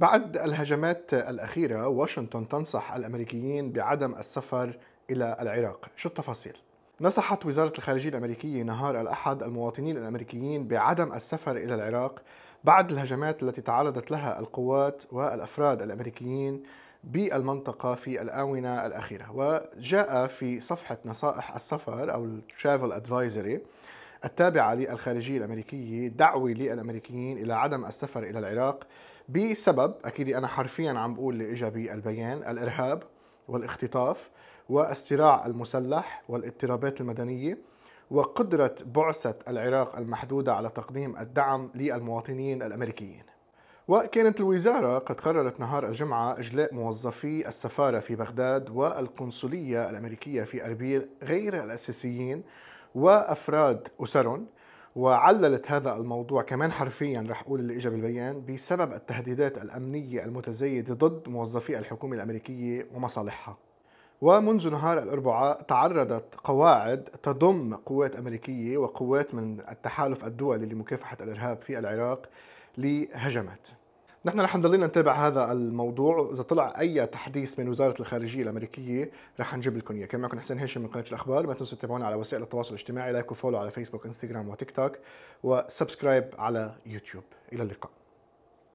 بعد الهجمات الأخيرة واشنطن تنصح الأمريكيين بعدم السفر إلى العراق شو التفاصيل؟ نصحت وزارة الخارجية الأمريكية نهار الأحد المواطنين الأمريكيين بعدم السفر إلى العراق بعد الهجمات التي تعرضت لها القوات والأفراد الأمريكيين بالمنطقة في الآونة الأخيرة وجاء في صفحة نصائح السفر أو الترافل أدفايزري التابعة للخارجية الأمريكية دعوة للأمريكيين إلى عدم السفر إلى العراق بسبب أكيد أنا حرفيا عم بقول اللي إجا بالبيان الإرهاب والاختطاف والصراع المسلح والاضطرابات المدنية وقدرة بعثة العراق المحدودة على تقديم الدعم للمواطنين الأمريكيين وكانت الوزارة قد قررت نهار الجمعة إجلاء موظفي السفارة في بغداد والقنصلية الأمريكية في أربيل غير الأساسيين وأفراد أسرهم وعللت هذا الموضوع كمان حرفيا رح اقول اللي اجى بالبيان بسبب التهديدات الامنيه المتزايده ضد موظفي الحكومه الامريكيه ومصالحها. ومنذ نهار الاربعاء تعرضت قواعد تضم قوات امريكيه وقوات من التحالف الدولي لمكافحه الارهاب في العراق لهجمات. نحن رح نضلنا نتابع هذا الموضوع اذا طلع اي تحديث من وزاره الخارجيه الامريكيه رح نجيب لكم اياه كان معكم حسين هاشم من قناه الاخبار ما تنسوا تتابعونا على وسائل التواصل الاجتماعي لايك وفولو على فيسبوك انستغرام وتيك توك وسبسكرايب على يوتيوب الى اللقاء